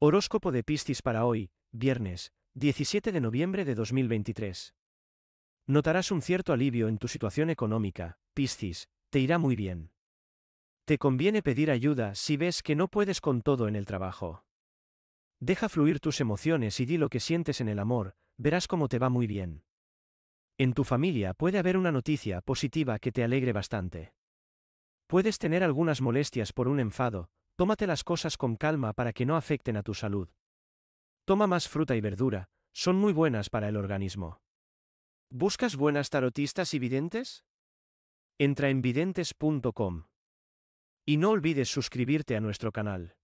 Horóscopo de Piscis para hoy, viernes, 17 de noviembre de 2023. Notarás un cierto alivio en tu situación económica, Piscis, te irá muy bien. Te conviene pedir ayuda si ves que no puedes con todo en el trabajo. Deja fluir tus emociones y di lo que sientes en el amor, verás cómo te va muy bien. En tu familia puede haber una noticia positiva que te alegre bastante. Puedes tener algunas molestias por un enfado, Tómate las cosas con calma para que no afecten a tu salud. Toma más fruta y verdura, son muy buenas para el organismo. ¿Buscas buenas tarotistas y videntes? Entra en videntes.com. Y no olvides suscribirte a nuestro canal.